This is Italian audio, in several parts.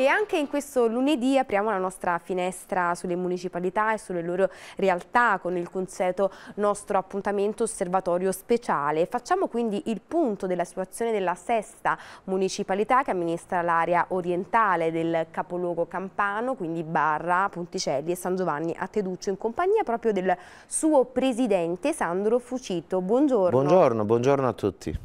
E anche in questo lunedì apriamo la nostra finestra sulle municipalità e sulle loro realtà con il consueto nostro appuntamento osservatorio speciale. Facciamo quindi il punto della situazione della sesta municipalità che amministra l'area orientale del capoluogo campano, quindi Barra, Ponticelli e San Giovanni a Teduccio in compagnia proprio del suo presidente Sandro Fucito. Buongiorno. Buongiorno, buongiorno a tutti.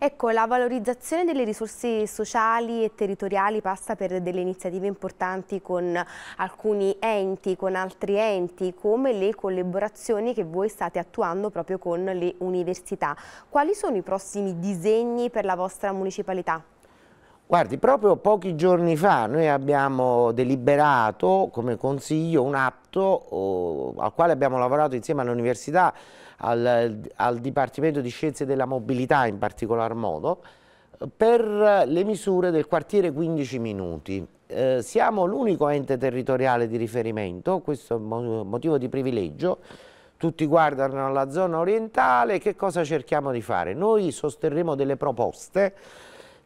Ecco, la valorizzazione delle risorse sociali e territoriali passa per delle iniziative importanti con alcuni enti, con altri enti, come le collaborazioni che voi state attuando proprio con le università. Quali sono i prossimi disegni per la vostra municipalità? Guardi, proprio pochi giorni fa noi abbiamo deliberato come consiglio un atto oh, al quale abbiamo lavorato insieme all'università, al, al, Dipartimento di Scienze della Mobilità in particolar modo, per le misure del quartiere 15 minuti. Eh, siamo l'unico ente territoriale di riferimento, questo è un motivo di privilegio, tutti guardano alla zona orientale, che cosa cerchiamo di fare? Noi sosterremo delle proposte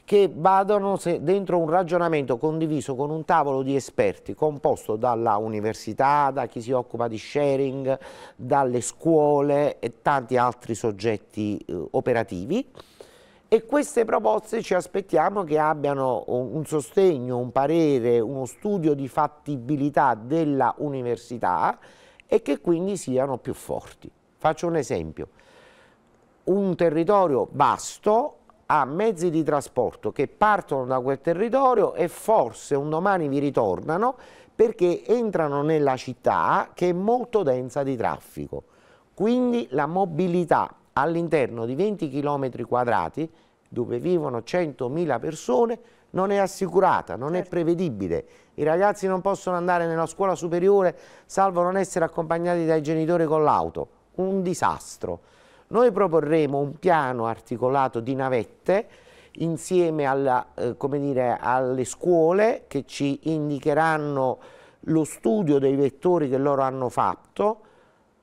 che vadano dentro un ragionamento condiviso con un tavolo di esperti composto dalla università, da chi si occupa di sharing, dalle scuole e tanti altri soggetti eh, operativi e queste proposte ci aspettiamo che abbiano un sostegno, un parere, uno studio di fattibilità della università e che quindi siano più forti. Faccio un esempio, un territorio vasto a mezzi di trasporto che partono da quel territorio e forse un domani vi ritornano perché entrano nella città che è molto densa di traffico. Quindi la mobilità all'interno di 20 km quadrati dove vivono 100.000 persone non è assicurata, non certo. è prevedibile. I ragazzi non possono andare nella scuola superiore salvo non essere accompagnati dai genitori con l'auto. Un disastro. Noi proporremo un piano articolato di navette insieme alla, eh, dire, alle scuole che ci indicheranno lo studio dei vettori che loro hanno fatto,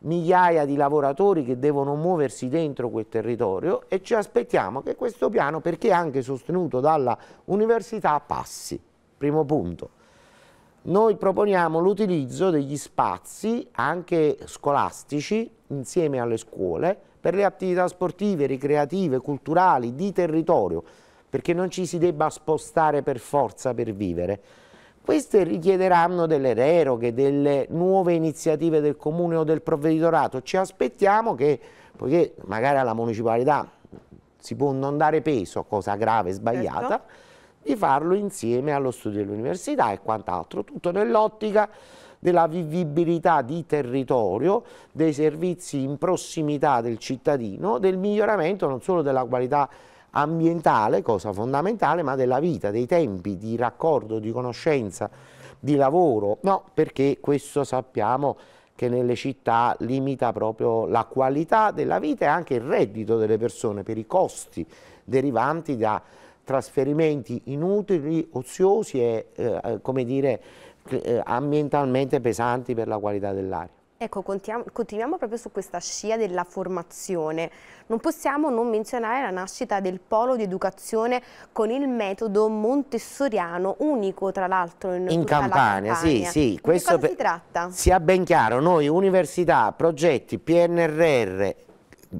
migliaia di lavoratori che devono muoversi dentro quel territorio e ci aspettiamo che questo piano, perché anche sostenuto dalla università, passi. Primo punto noi proponiamo l'utilizzo degli spazi anche scolastici insieme alle scuole per le attività sportive, ricreative, culturali, di territorio, perché non ci si debba spostare per forza per vivere. Queste richiederanno delle deroghe, delle nuove iniziative del comune o del provveditorato. Ci aspettiamo che, poiché magari alla municipalità si può non dare peso, cosa grave e sbagliata, certo di farlo insieme allo studio dell'università e quant'altro, tutto nell'ottica della vivibilità di territorio, dei servizi in prossimità del cittadino, del miglioramento non solo della qualità ambientale, cosa fondamentale, ma della vita, dei tempi di raccordo, di conoscenza, di lavoro, no, perché questo sappiamo che nelle città limita proprio la qualità della vita e anche il reddito delle persone per i costi derivanti da trasferimenti inutili, oziosi e eh, come dire, eh, ambientalmente pesanti per la qualità dell'aria. Ecco, continuiamo, proprio su questa scia della formazione. Non possiamo non menzionare la nascita del polo di educazione con il metodo montessoriano, unico tra l'altro in, in Campania, Campania. Sì, sì. Di Questo cosa si tratta? Sia ben chiaro, noi università, progetti, PNRR,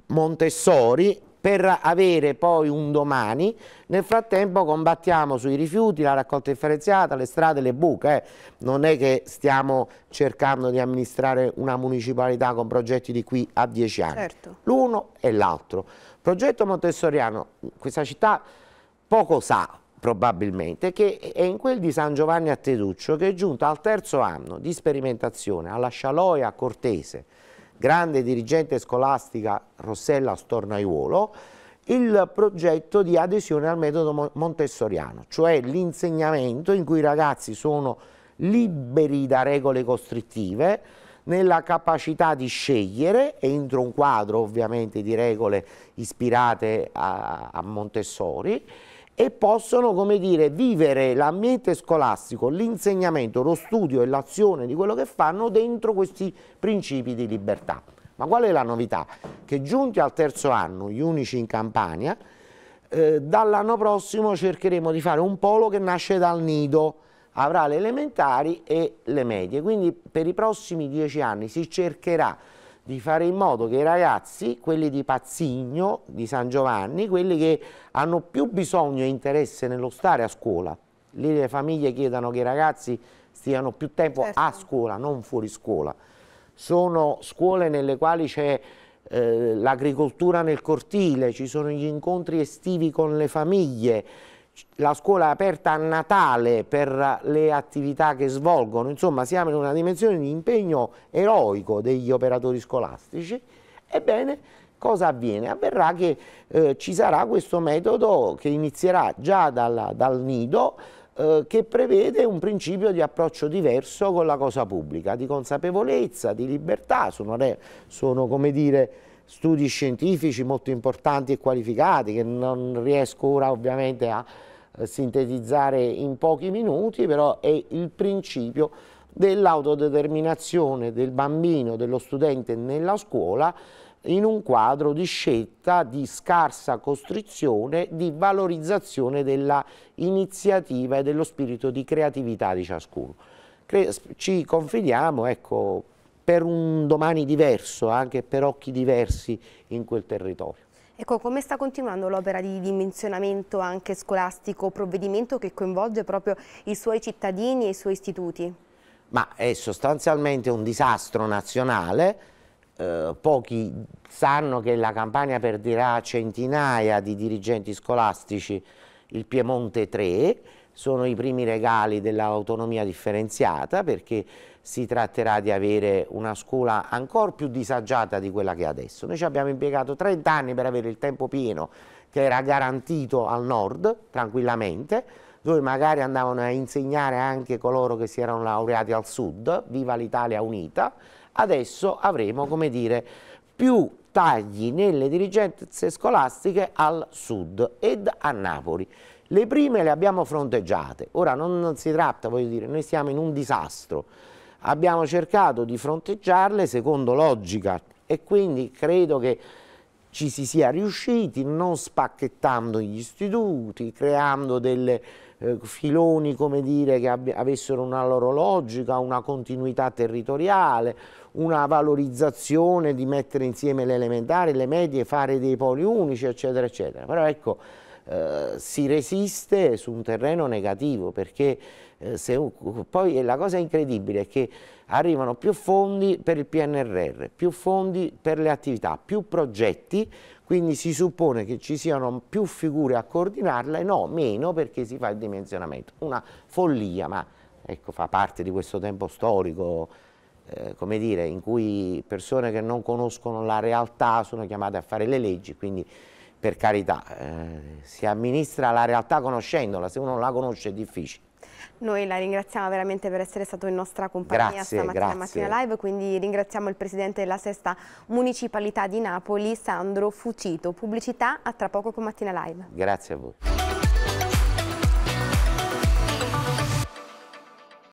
Montessori per avere poi un domani, nel frattempo combattiamo sui rifiuti, la raccolta differenziata, le strade, le buche, eh. non è che stiamo cercando di amministrare una municipalità con progetti di qui a dieci anni, certo. l'uno e l'altro. Progetto Montessoriano, questa città poco sa probabilmente, che è in quel di San Giovanni a Teduccio che è giunto al terzo anno di sperimentazione alla Scialoia Cortese, grande dirigente scolastica Rossella Stornaiuolo, il progetto di adesione al metodo montessoriano, cioè l'insegnamento in cui i ragazzi sono liberi da regole costrittive, nella capacità di scegliere, entro un quadro ovviamente di regole ispirate a, a Montessori, e possono come dire, vivere l'ambiente scolastico, l'insegnamento, lo studio e l'azione di quello che fanno dentro questi principi di libertà. Ma qual è la novità? Che giunti al terzo anno, gli unici in Campania, eh, dall'anno prossimo cercheremo di fare un polo che nasce dal nido, avrà le elementari e le medie, quindi per i prossimi dieci anni si cercherà di fare in modo che i ragazzi, quelli di Pazzigno, di San Giovanni, quelli che hanno più bisogno e interesse nello stare a scuola, lì le famiglie chiedono che i ragazzi stiano più tempo certo. a scuola, non fuori scuola. Sono scuole nelle quali c'è eh, l'agricoltura nel cortile, ci sono gli incontri estivi con le famiglie, la scuola è aperta a Natale per le attività che svolgono, insomma siamo in una dimensione di impegno eroico degli operatori scolastici, ebbene cosa avviene? Avverrà che eh, ci sarà questo metodo che inizierà già dalla, dal nido, eh, che prevede un principio di approccio diverso con la cosa pubblica, di consapevolezza, di libertà, sono, sono come dire studi scientifici molto importanti e qualificati che non riesco ora ovviamente a eh, sintetizzare in pochi minuti, però è il principio dell'autodeterminazione del bambino, dello studente nella scuola in un quadro di scelta, di scarsa costrizione, di valorizzazione della iniziativa e dello spirito di creatività di ciascuno. Ci confidiamo, ecco, per un domani diverso, anche per occhi diversi in quel territorio. Ecco, come sta continuando l'opera di dimensionamento anche scolastico, provvedimento che coinvolge proprio i suoi cittadini e i suoi istituti? Ma è sostanzialmente un disastro nazionale, eh, pochi sanno che la Campania perderà centinaia di dirigenti scolastici, il Piemonte 3, sono i primi regali dell'autonomia differenziata perché si tratterà di avere una scuola ancora più disagiata di quella che è adesso. Noi ci abbiamo impiegato 30 anni per avere il tempo pieno che era garantito al nord tranquillamente, dove magari andavano a insegnare anche coloro che si erano laureati al sud, viva l'Italia unita, adesso avremo come dire più tagli nelle dirigenze scolastiche al sud ed a Napoli. Le prime le abbiamo fronteggiate, ora non, non si tratta, voglio dire, noi siamo in un disastro, abbiamo cercato di fronteggiarle secondo logica e quindi credo che ci si sia riusciti non spacchettando gli istituti, creando delle eh, filoni dire, che avessero una loro logica, una continuità territoriale, una valorizzazione di mettere insieme le elementari, le medie, fare dei poli unici, eccetera, eccetera. Però ecco, eh, si resiste su un terreno negativo perché eh, se, poi la cosa incredibile è che arrivano più fondi per il PNRR, più fondi per le attività, più progetti, quindi si suppone che ci siano più figure a coordinarle, no, meno perché si fa il dimensionamento. Una follia, ma ecco, fa parte di questo tempo storico, eh, come dire, in cui persone che non conoscono la realtà sono chiamate a fare le leggi, quindi per carità, eh, si amministra la realtà conoscendola, se uno non la conosce è difficile. Noi la ringraziamo veramente per essere stato in nostra compagnia grazie, stamattina grazie. mattina live, quindi ringraziamo il presidente della sesta municipalità di Napoli, Sandro Fucito. Pubblicità a tra poco con Mattina Live. Grazie a voi.